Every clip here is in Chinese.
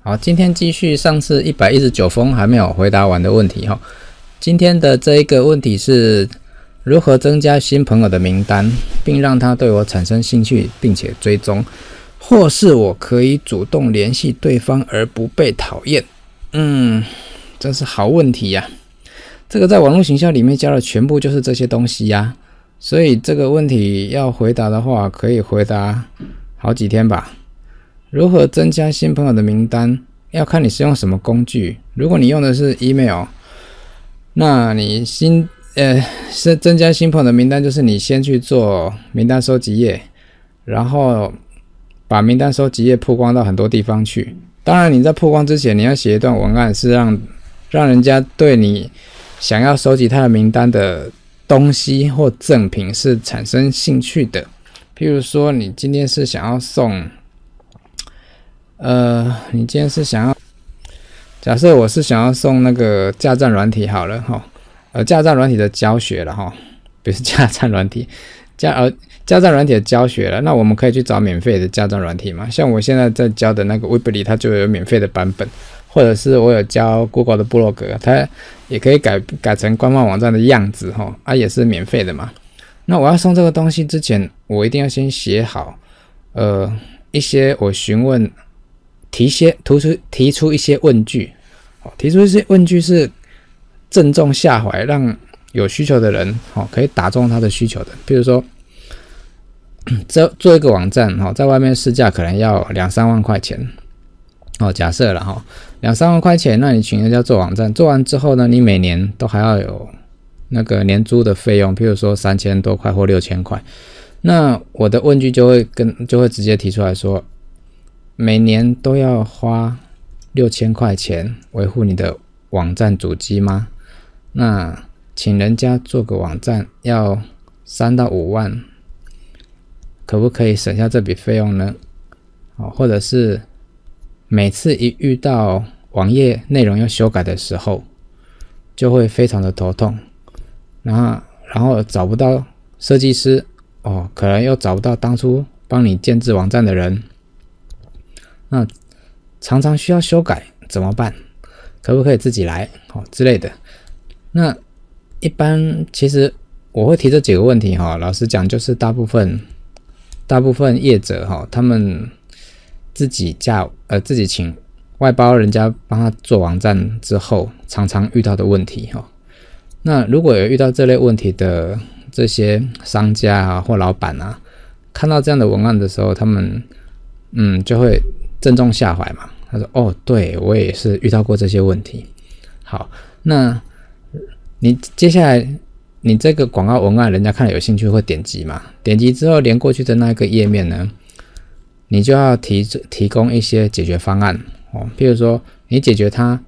好，今天继续上次一百一十九封还没有回答完的问题哈。今天的这一个问题是如何增加新朋友的名单，并让他对我产生兴趣，并且追踪，或是我可以主动联系对方而不被讨厌？嗯，这是好问题呀。这个在网络形象里面教的全部就是这些东西呀。所以这个问题要回答的话，可以回答好几天吧。如何增加新朋友的名单？要看你是用什么工具。如果你用的是 Email，那你新呃是增加新朋友的名单，就是你先去做名单收集页，然后把名单收集页曝光到很多地方去。当然，你在曝光之前，你要写一段文案，是让让人家对你想要收集他的名单的东西或赠品是产生兴趣的。譬如说，你今天是想要送。呃，你今天是想要假设我是想要送那个驾战软体好了哈，呃，驾战软体的教学了哈，比如驾战软体驾呃驾战软体的教学了，那我们可以去找免费的驾战软体嘛，像我现在在教的那个 w e b 里，它就有免费的版本，或者是我有教 Google 的布洛格，它也可以改改成官方网站的样子哈，它也是免费的嘛。那我要送这个东西之前，我一定要先写好呃一些我询问。提些突出提出一些问句，哦，提出一些问句是正中下怀，让有需求的人哦可以打中他的需求的。比如说，这 做一个网站哦，在外面试驾可能要两三万块钱，哦，假设了哈，两三万块钱，那你请人家做网站，做完之后呢，你每年都还要有那个年租的费用，譬如说三千多块或六千块，那我的问句就会跟就会直接提出来说。每年都要花六千块钱维护你的网站主机吗？那请人家做个网站要三到五万，可不可以省下这笔费用呢？哦，或者是每次一遇到网页内容要修改的时候，就会非常的头痛，然后然后找不到设计师哦，可能又找不到当初帮你建制网站的人。那常常需要修改怎么办？可不可以自己来？哦之类的。那一般其实我会提这几个问题哈。老实讲，就是大部分大部分业者哈，他们自己叫呃自己请外包人家帮他做网站之后，常常遇到的问题哈。那如果有遇到这类问题的这些商家啊或老板啊，看到这样的文案的时候，他们嗯就会。正中下怀嘛，他说哦，对我也是遇到过这些问题。好，那你接下来你这个广告文案，人家看了有兴趣会点击嘛？点击之后连过去的那一个页面呢，你就要提提供一些解决方案哦。譬如说，你解决它，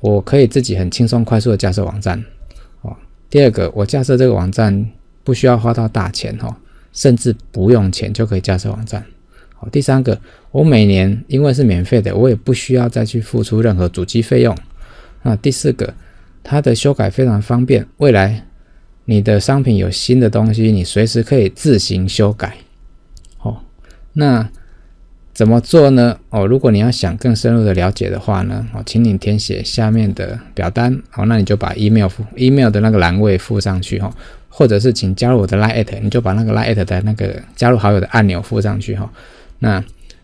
我可以自己很轻松快速的架设网站哦。第二个，我架设这个网站不需要花到大钱哦，甚至不用钱就可以架设网站。好，第三个，我每年因为是免费的，我也不需要再去付出任何主机费用。那第四个，它的修改非常方便，未来你的商品有新的东西，你随时可以自行修改。好，那怎么做呢？哦，如果你要想更深入的了解的话呢，哦，请你填写下面的表单。好，那你就把 email email 的那个栏位附上去哈，或者是请加入我的 l 拉 at，你就把那个 l 拉 at 的那个加入好友的按钮附上去哈。那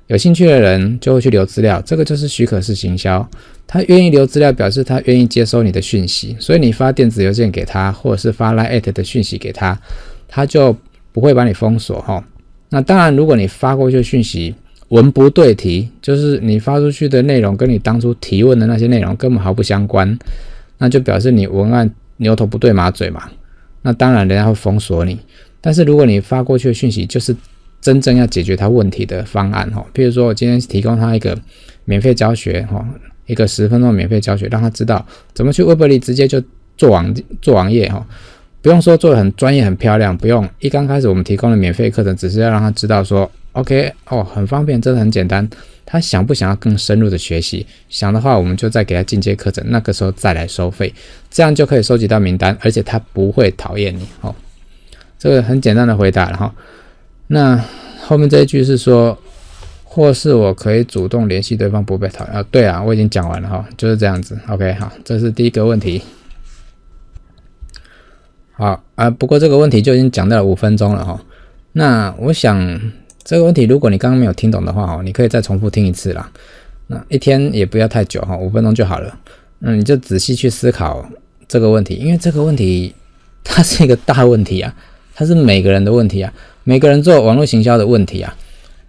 有兴趣的人就会去留资料，这个就是许可式行销。他愿意留资料，表示他愿意接收你的讯息，所以你发电子邮件给他，或者是发来 at 的讯息给他，他就不会把你封锁哈。那当然，如果你发过去的讯息文不对题，就是你发出去的内容跟你当初提问的那些内容根本毫不相关，那就表示你文案牛头不对马嘴嘛。那当然，人家会封锁你。但是如果你发过去的讯息就是。真正要解决他问题的方案哈，比如说我今天提供他一个免费教学哈，一个十分钟免费教学，让他知道怎么去微贝里直接就做网做网页哈，不用说做的很专业很漂亮，不用一刚开始我们提供了免费课程，只是要让他知道说 OK 哦，很方便，真的很简单。他想不想要更深入的学习？想的话，我们就再给他进阶课程，那个时候再来收费，这样就可以收集到名单，而且他不会讨厌你哦。这个很简单的回答，然后。那后面这一句是说，或是我可以主动联系对方不被讨厌啊？对啊，我已经讲完了哈，就是这样子。OK，好，这是第一个问题。好啊，不过这个问题就已经讲到了五分钟了哈。那我想这个问题，如果你刚刚没有听懂的话哦，你可以再重复听一次啦。那一天也不要太久哈，五分钟就好了。那你就仔细去思考这个问题，因为这个问题它是一个大问题啊。它是每个人的问题啊，每个人做网络行销的问题啊，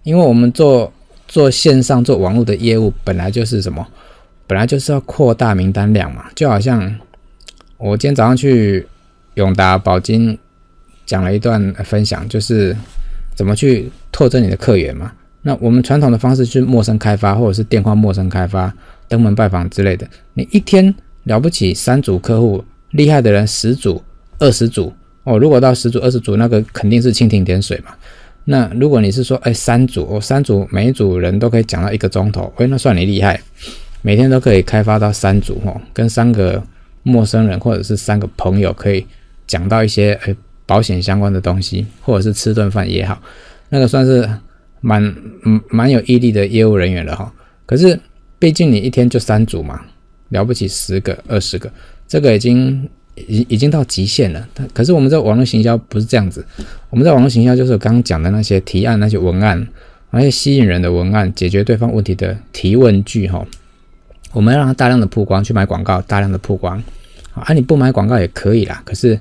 因为我们做做线上做网络的业务，本来就是什么，本来就是要扩大名单量嘛。就好像我今天早上去永达宝金讲了一段分享，就是怎么去拓增你的客源嘛。那我们传统的方式是陌生开发，或者是电话陌生开发、登门拜访之类的。你一天了不起三组客户，厉害的人十组、二十组。哦，如果到十组、二十组，那个肯定是蜻蜓点水嘛。那如果你是说，哎，三组，哦，三组，每一组人都可以讲到一个钟头，哎，那算你厉害，每天都可以开发到三组哈，跟三个陌生人或者是三个朋友可以讲到一些哎保险相关的东西，或者是吃顿饭也好，那个算是蛮嗯蛮有毅力的业务人员了哈。可是毕竟你一天就三组嘛，了不起十个、二十个，这个已经。已已经到极限了，但可是我们在网络行销不是这样子，我们在网络行销就是刚刚讲的那些提案、那些文案，那些吸引人的文案，解决对方问题的提问句哈。我们要让他大量的曝光，去买广告，大量的曝光。啊，你不买广告也可以啦，可是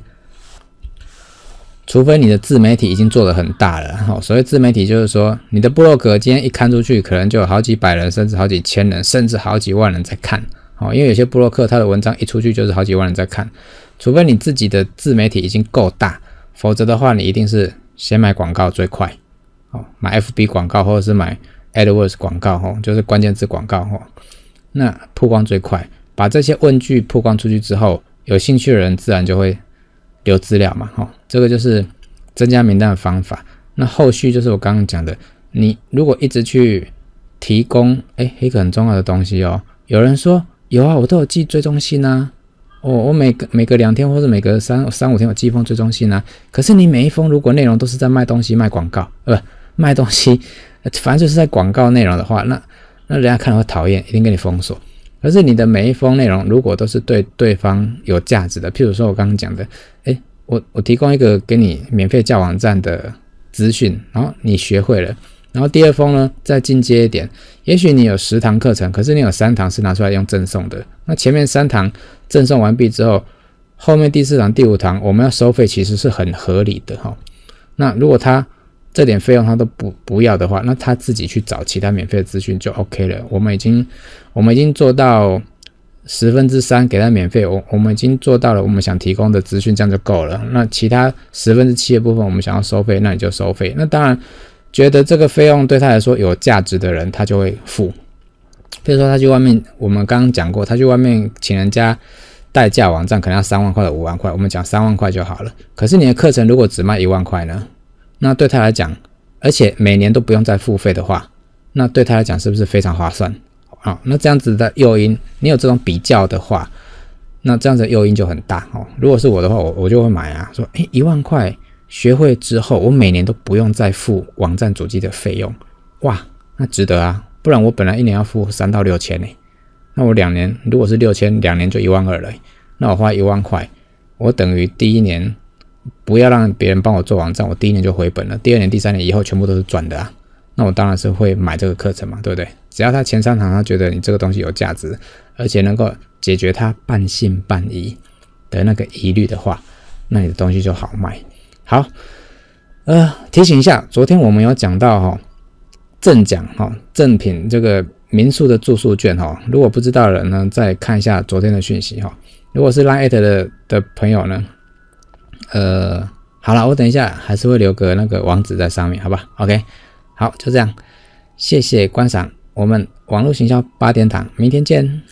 除非你的自媒体已经做得很大了，哈，所谓自媒体就是说你的洛格今天一刊出去，可能就有好几百人，甚至好几千人，甚至好几万人在看。哦，因为有些洛客他的文章一出去就是好几万人在看。除非你自己的自媒体已经够大，否则的话，你一定是先买广告最快哦，买 FB 广告或者是买 AdWords 广告哦，就是关键字广告哦，那曝光最快，把这些问句曝光出去之后，有兴趣的人自然就会留资料嘛哦，这个就是增加名单的方法。那后续就是我刚刚讲的，你如果一直去提供，哎，一个很重要的东西哦，有人说有啊，我都有记追踪信啊，我我每隔每隔两天或者每隔三三五天我寄一封追踪信啊，可是你每一封如果内容都是在卖东西卖广告，呃，卖东西，反正就是在广告内容的话，那那人家看了会讨厌，一定给你封锁。可是你的每一封内容如果都是对对方有价值的，譬如说我刚刚讲的，哎，我我提供一个给你免费教网站的资讯，然后你学会了。然后第二封呢，再进阶一点，也许你有十堂课程，可是你有三堂是拿出来用赠送的。那前面三堂赠送完毕之后，后面第四堂、第五堂我们要收费，其实是很合理的哈。那如果他这点费用他都不不要的话，那他自己去找其他免费的资讯就 OK 了。我们已经我们已经做到十分之三给他免费，我我们已经做到了我们想提供的资讯，这样就够了。那其他十分之七的部分我们想要收费，那你就收费。那当然。觉得这个费用对他来说有价值的人，他就会付。比如说，他去外面，我们刚刚讲过，他去外面请人家代驾网站，可能要三万块或五万块，我们讲三万块就好了。可是你的课程如果只卖一万块呢？那对他来讲，而且每年都不用再付费的话，那对他来讲是不是非常划算啊？那这样子的诱因，你有这种比较的话，那这样子的诱因就很大哦。如果是我的话，我我就会买啊，说诶，一万块。学会之后，我每年都不用再付网站主机的费用，哇，那值得啊！不然我本来一年要付三到六千呢，那我两年如果是六千，两年就一万二了，那我花一万块，我等于第一年不要让别人帮我做网站，我第一年就回本了，第二年、第三年以后全部都是赚的啊！那我当然是会买这个课程嘛，对不对？只要他前三堂他觉得你这个东西有价值，而且能够解决他半信半疑的那个疑虑的话，那你的东西就好卖。好，呃，提醒一下，昨天我们有讲到哈，赠奖哈，赠品这个民宿的住宿券哈，如果不知道人呢，再看一下昨天的讯息哈。如果是拉 at 的的朋友呢，呃，好了，我等一下还是会留个那个网址在上面，好吧？OK，好，就这样，谢谢观赏，我们网络行销八点档，明天见。